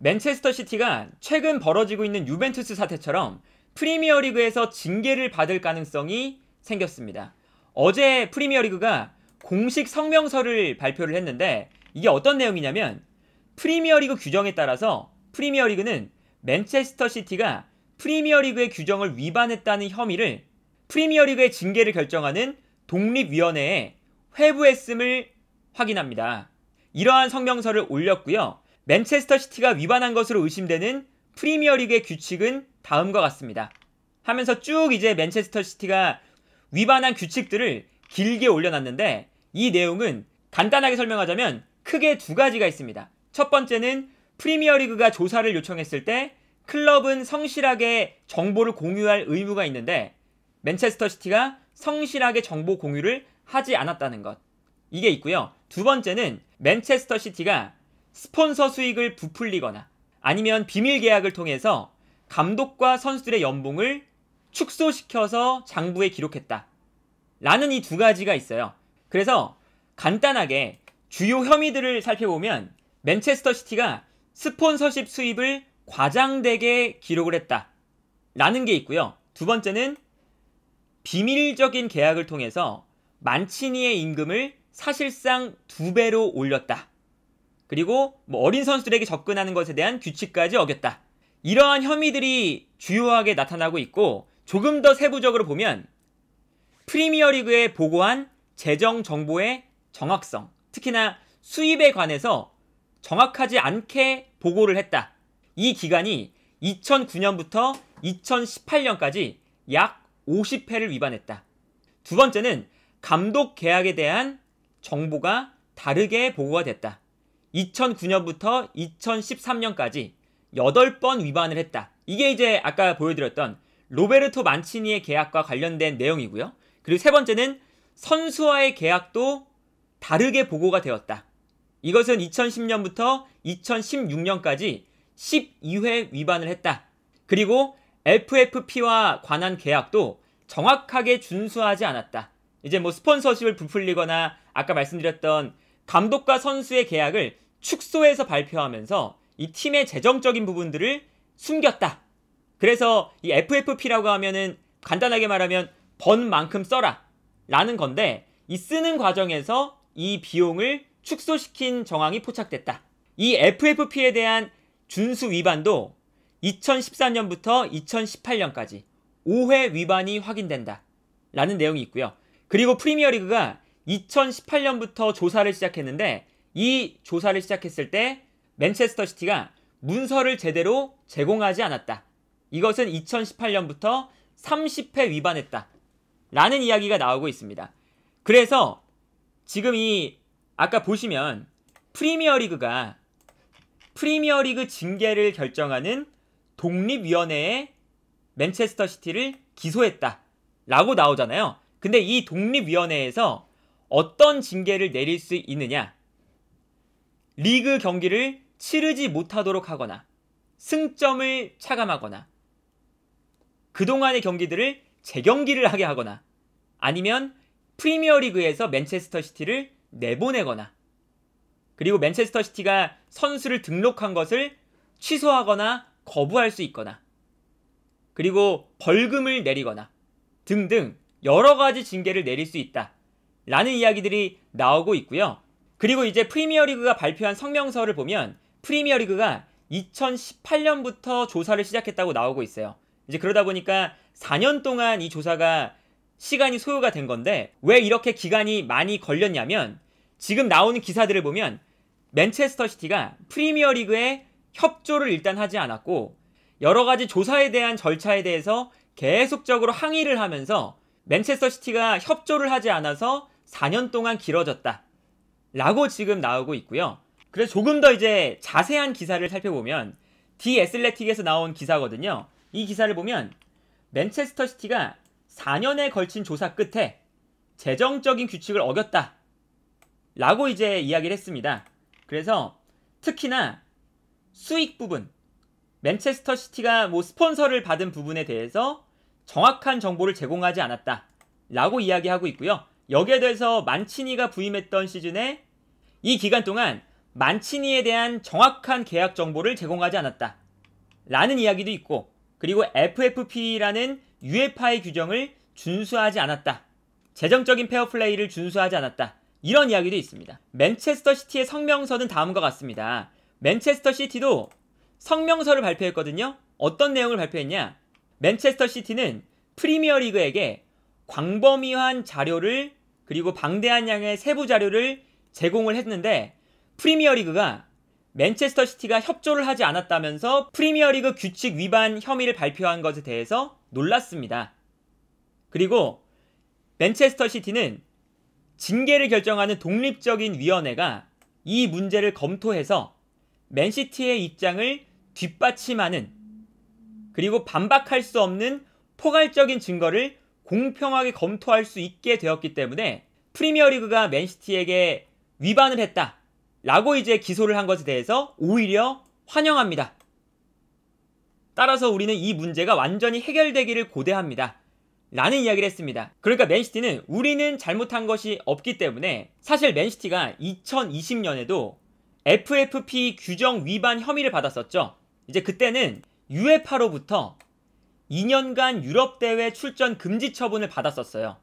맨체스터 시티가 최근 벌어지고 있는 유벤투스 사태처럼 프리미어리그에서 징계를 받을 가능성이 생겼습니다. 어제 프리미어리그가 공식 성명서를 발표를 했는데 이게 어떤 내용이냐면 프리미어리그 규정에 따라서 프리미어리그는 맨체스터 시티가 프리미어리그의 규정을 위반했다는 혐의를 프리미어리그의 징계를 결정하는 독립위원회에 회부했음을 확인합니다. 이러한 성명서를 올렸고요. 맨체스터 시티가 위반한 것으로 의심되는 프리미어리그의 규칙은 다음과 같습니다. 하면서 쭉 이제 맨체스터 시티가 위반한 규칙들을 길게 올려놨는데 이 내용은 간단하게 설명하자면 크게 두 가지가 있습니다. 첫 번째는 프리미어리그가 조사를 요청했을 때 클럽은 성실하게 정보를 공유할 의무가 있는데 맨체스터 시티가 성실하게 정보 공유를 하지 않았다는 것. 이게 있고요. 두 번째는 맨체스터 시티가 스폰서 수익을 부풀리거나 아니면 비밀 계약을 통해서 감독과 선수들의 연봉을 축소시켜서 장부에 기록했다. 라는 이 두 가지가 있어요. 그래서 간단하게 주요 혐의들을 살펴보면 맨체스터 시티가 스폰서십 수입을 과장되게 기록을 했다. 라는 게 있고요. 두 번째는 비밀적인 계약을 통해서 만치니의 임금을 사실상 두 배로 올렸다. 그리고 뭐 어린 선수들에게 접근하는 것에 대한 규칙까지 어겼다. 이러한 혐의들이 주요하게 나타나고 있고 조금 더 세부적으로 보면 프리미어리그에 보고한 재정 정보의 정확성, 특히나 수입에 관해서 정확하지 않게 보고를 했다. 이 기간이 2009년부터 2018년까지 약 50회를 위반했다. 두 번째는 감독 계약에 대한 정보가 다르게 보고가 됐다. 2009년부터 2013년까지 8번 위반을 했다. 이게 이제 아까 보여드렸던 로베르토 만치니의 계약과 관련된 내용이고요. 그리고 세 번째는 선수와의 계약도 다르게 보고가 되었다. 이것은 2010년부터 2016년까지 12회 위반을 했다. 그리고 FFP와 관한 계약도 정확하게 준수하지 않았다. 이제 뭐 스폰서십을 부풀리거나 아까 말씀드렸던 감독과 선수의 계약을 축소해서 발표하면서 이 팀의 재정적인 부분들을 숨겼다. 그래서 이 FFP라고 하면은 간단하게 말하면 번 만큼 써라 라는 건데 이 쓰는 과정에서 이 비용을 축소시킨 정황이 포착됐다. 이 FFP에 대한 준수 위반도 2013년부터 2018년까지 5회 위반이 확인된다. 라는 내용이 있고요. 그리고 프리미어리그가 2018년부터 조사를 시작했는데 이 조사를 시작했을 때 맨체스터 시티가 문서를 제대로 제공하지 않았다. 이것은 2018년부터 30회 위반했다. 라는 이야기가 나오고 있습니다. 그래서 지금 이 아까 보시면 프리미어리그가 프리미어리그 징계를 결정하는 독립위원회에 맨체스터 시티를 기소했다. 라고 나오잖아요. 근데 이 독립위원회에서 어떤 징계를 내릴 수 있느냐? 리그 경기를 치르지 못하도록 하거나 승점을 차감하거나 그동안의 경기들을 재경기를 하게 하거나 아니면 프리미어 리그에서 맨체스터 시티를 내보내거나 그리고 맨체스터 시티가 선수를 등록한 것을 취소하거나 거부할 수 있거나 그리고 벌금을 내리거나 등등 여러 가지 징계를 내릴 수 있다. 라는 이야기들이 나오고 있고요. 그리고 이제 프리미어리그가 발표한 성명서를 보면 프리미어리그가 2018년부터 조사를 시작했다고 나오고 있어요. 이제 그러다 보니까 4년 동안 이 조사가 시간이 소요가 된 건데 왜 이렇게 기간이 많이 걸렸냐면 지금 나오는 기사들을 보면 맨체스터 시티가 프리미어 리그에 협조를 일단 하지 않았고 여러 가지 조사에 대한 절차에 대해서 계속적으로 항의를 하면서 맨체스터 시티가 협조를 하지 않아서 4년 동안 길어졌다. 라고 지금 나오고 있고요. 그래서 조금 더 이제 자세한 기사를 살펴보면 디 애슬레틱에서 나온 기사거든요. 이 기사를 보면 맨체스터 시티가 4년에 걸친 조사 끝에 재정적인 규칙을 어겼다. 라고 이제 이야기를 했습니다. 그래서 특히나 수익 부분, 맨체스터 시티가 뭐 스폰서를 받은 부분에 대해서 정확한 정보를 제공하지 않았다. 라고 이야기하고 있고요. 여기에 대해서 만치니가 부임했던 시즌에 이 기간 동안 만치니에 대한 정확한 계약 정보를 제공하지 않았다. 라는 이야기도 있고, 그리고 FFP라는 u f a 규정을 준수하지 않았다. 재정적인 페어플레이를 준수하지 않았다. 이런 이야기도 있습니다. 맨체스터 시티의 성명서는 다음과 같습니다. 맨체스터 시티도 성명서를 발표했거든요. 어떤 내용을 발표했냐? 맨체스터 시티는 프리미어 리그에게 광범위한 자료를 그리고 방대한 양의 세부 자료를 제공을 했는데 프리미어리그가 맨체스터 시티가 협조를 하지 않았다면서 프리미어리그 규칙 위반 혐의를 발표한 것에 대해서 놀랐습니다. 그리고 맨체스터 시티는 징계를 결정하는 독립적인 위원회가 이 문제를 검토해서 맨시티의 입장을 뒷받침하는 그리고 반박할 수 없는 포괄적인 증거를 공평하게 검토할 수 있게 되었기 때문에 프리미어리그가 맨시티에게 위반을 했다. 라고 이제 기소를 한 것에 대해서 오히려 환영합니다. 따라서 우리는 이 문제가 완전히 해결되기를 고대합니다. 라는 이야기를 했습니다. 그러니까 맨시티는 우리는 잘못한 것이 없기 때문에 사실 맨시티가 2020년에도 FFP 규정 위반 혐의를 받았었죠. 이제 그때는 u f a 로부터 2년간 유럽 대회 출전 금지 처분을 받았었어요.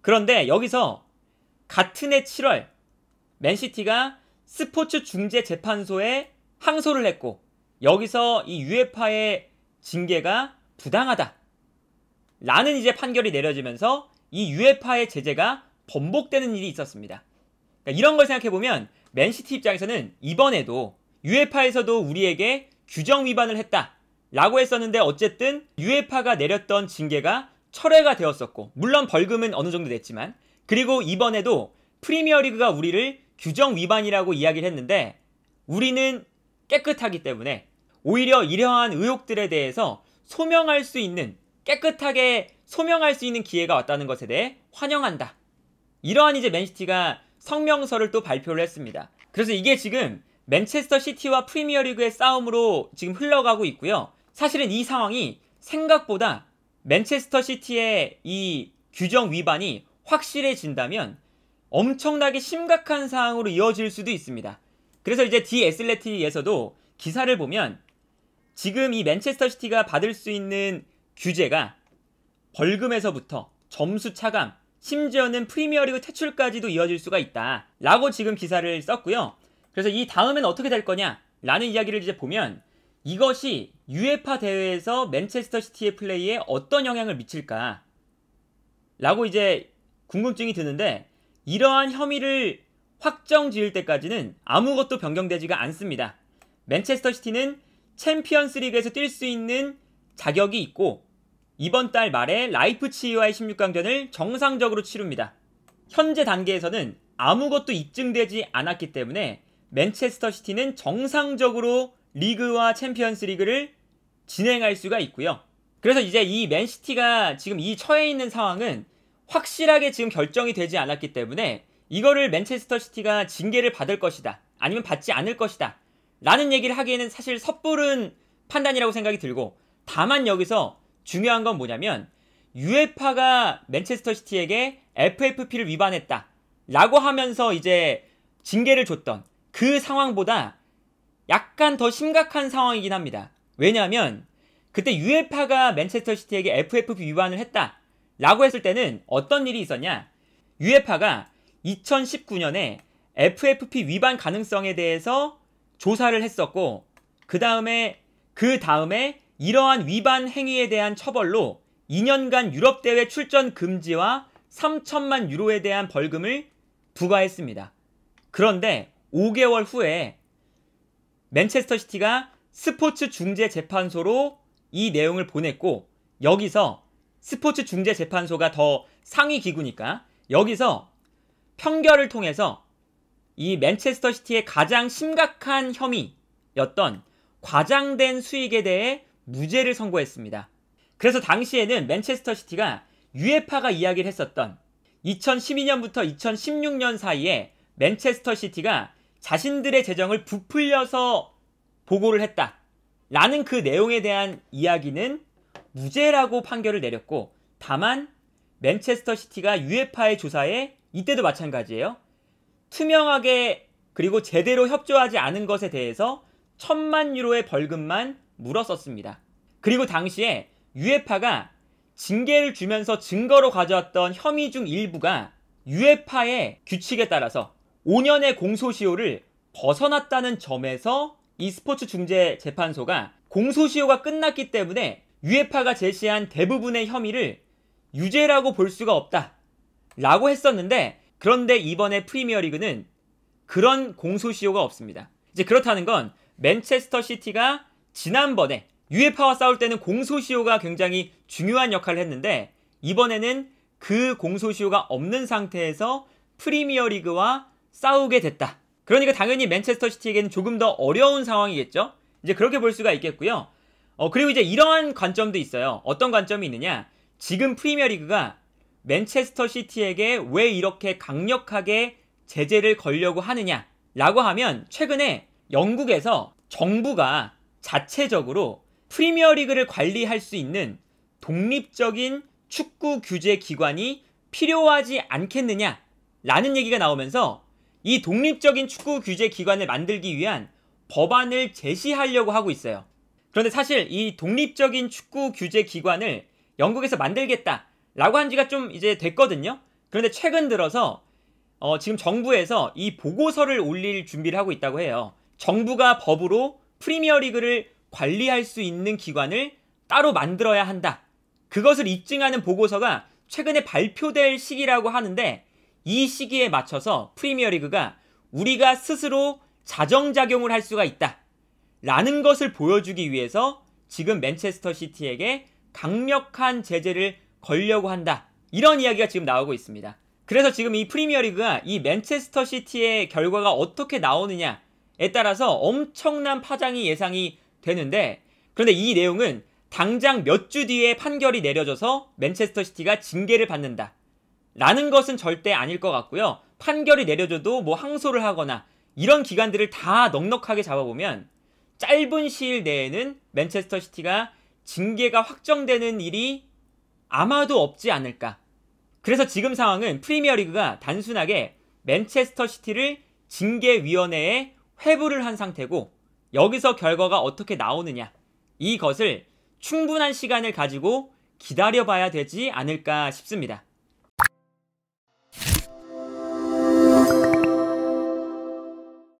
그런데 여기서 같은 해 7월 맨시티가 스포츠 중재 재판소에 항소를 했고 여기서 이유 f a 의 징계가 부당하다. 라는 이제 판결이 내려지면서 이유 f a 의 제재가 번복되는 일이 있었습니다. 그러니까 이런 걸 생각해 보면 맨시티 입장에서는 이번에도 유 f a 에서도 우리에게 규정 위반을 했다라고 했었는데 어쨌든 유 f a 가 내렸던 징계가 철회가 되었었고 물론 벌금은 어느 정도 냈지만 그리고 이번에도 프리미어리그가 우리를 규정 위반이라고 이야기를 했는데 우리는 깨끗하기 때문에 오히려 이러한 의혹들에 대해서 소명할 수 있는 깨끗하게 소명할 수 있는 기회가 왔다는 것에 대해 환영한다. 이러한 이제 맨시티가 성명서를 또 발표를 했습니다. 그래서 이게 지금 맨체스터 시티와 프리미어리그의 싸움으로 지금 흘러가고 있고요. 사실은 이 상황이 생각보다 맨체스터 시티의 이 규정 위반이 확실해진다면 엄청나게 심각한 상황으로 이어질 수도 있습니다. 그래서 이제 디 에슬레티에서도 기사를 보면 지금 이 맨체스터 시티가 받을 수 있는 규제가 벌금에서부터 점수 차감, 심지어는 프리미어리그 퇴출까지도 이어질 수가 있다. 라고 지금 기사를 썼고요. 그래서 이 다음엔 어떻게 될 거냐? 라는 이야기를 이제 보면 이것이 UEFA 대회에서 맨체스터 시티의 플레이에 어떤 영향을 미칠까? 라고 이제 궁금증이 드는데 이러한 혐의를 확정 지을 때까지는 아무것도 변경되지가 않습니다. 맨체스터 시티는 챔피언스 리그에서 뛸 수 있는 자격이 있고 이번 달 말에 라이프치히와의 16강전을 정상적으로 치릅니다. 현재 단계에서는 아무것도 입증되지 않았기 때문에 맨체스터 시티는 정상적으로 리그와 챔피언스 리그를 진행할 수가 있고요. 그래서 이제 이 맨시티가 지금 이 처해 있는 상황은 확실하게 지금 결정이 되지 않았기 때문에 이거를 맨체스터 시티가 징계를 받을 것이다. 아니면 받지 않을 것이다. 라는 얘기를 하기에는 사실 섣부른 판단이라고 생각이 들고 다만 여기서 중요한 건 뭐냐면 유 f a 가 맨체스터 시티에게 FFP를 위반했다. 라고 하면서 이제 징계를 줬던 그 상황보다 약간 더 심각한 상황이긴 합니다. 왜냐하면 그때 유 f a 가 맨체스터 시티에게 FFP 위반을 했다. 라고 했을 때는 어떤 일이 있었냐? UEFA가 2019년에 FFP 위반 가능성에 대해서 조사를 했었고 그 다음에 그 다음에 이러한 위반 행위에 대한 처벌로 2년간 유럽 대회 출전 금지와 3천만 유로에 대한 벌금을 부과했습니다. 그런데 5개월 후에 맨체스터 시티가 스포츠 중재 재판소로 이 내용을 보냈고 여기서 스포츠 중재 재판소가 더 상위 기구니까 여기서 평결을 통해서 이 맨체스터 시티의 가장 심각한 혐의였던 과장된 수익에 대해 무죄를 선고했습니다. 그래서 당시에는 맨체스터 시티가 u e f a 가 이야기를 했었던 2012년부터 2016년 사이에 맨체스터 시티가 자신들의 재정을 부풀려서 보고를 했다. 라는 그 내용에 대한 이야기는 무죄라고 판결을 내렸고 다만 맨체스터 시티가 UEFA의 조사에 이때도 마찬가지예요. 투명하게 그리고 제대로 협조하지 않은 것에 대해서 천만 유로의 벌금만 물었었습니다. 그리고 당시에 UEFA가 징계를 주면서 증거로 가져왔던 혐의 중 일부가 UEFA의 규칙에 따라서 5년의 공소시효를 벗어났다는 점에서 이 스포츠 중재 재판소가 공소시효가 끝났기 때문에 유에파가 제시한 대부분의 혐의를 유죄라고 볼 수가 없다. 라고 했었는데 그런데 이번에 프리미어리그는 그런 공소시효가 없습니다. 이제 그렇다는 건 맨체스터 시티가 지난번에 유에파와 싸울 때는 공소시효가 굉장히 중요한 역할을 했는데 이번에는 그 공소시효가 없는 상태에서 프리미어리그와 싸우게 됐다. 그러니까 당연히 맨체스터 시티에게는 조금 더 어려운 상황이겠죠. 이제 그렇게 볼 수가 있겠고요. 어, 그리고 이제 이러한 관점도 있어요. 어떤 관점이 있느냐? 지금 프리미어리그가 맨체스터 시티에게 왜 이렇게 강력하게 제재를 걸려고 하느냐라고 하면 최근에 영국에서 정부가 자체적으로 프리미어리그를 관리할 수 있는 독립적인 축구 규제 기관이 필요하지 않겠느냐라는 얘기가 나오면서 이 독립적인 축구 규제 기관을 만들기 위한 법안을 제시하려고 하고 있어요. 그런데 사실 이 독립적인 축구 규제 기관을 영국에서 만들겠다라고 한 지가 좀 이제 됐거든요. 그런데 최근 들어서 어, 지금 정부에서 이 보고서를 올릴 준비를 하고 있다고 해요. 정부가 법으로 프리미어리그를 관리할 수 있는 기관을 따로 만들어야 한다. 그것을 입증하는 보고서가 최근에 발표될 시기라고 하는데 이 시기에 맞춰서 프리미어리그가 우리가 스스로 자정작용을 할 수가 있다. 라는 것을 보여주기 위해서 지금 맨체스터 시티에게 강력한 제재를 걸려고 한다. 이런 이야기가 지금 나오고 있습니다. 그래서 지금 이 프리미어리그가 이 맨체스터 시티의 결과가 어떻게 나오느냐에 따라서 엄청난 파장이 예상이 되는데 그런데 이 내용은 당장 몇 주 뒤에 판결이 내려져서 맨체스터 시티가 징계를 받는다. 라는 것은 절대 아닐 것 같고요. 판결이 내려져도 뭐 항소를 하거나 이런 기간들을 다 넉넉하게 잡아보면 짧은 시일 내에는 맨체스터 시티가 징계가 확정되는 일이 아마도 없지 않을까. 그래서 지금 상황은 프리미어리그가 단순하게 맨체스터 시티를 징계위원회에 회부를 한 상태고 여기서 결과가 어떻게 나오느냐 이것을 충분한 시간을 가지고 기다려봐야 되지 않을까 싶습니다.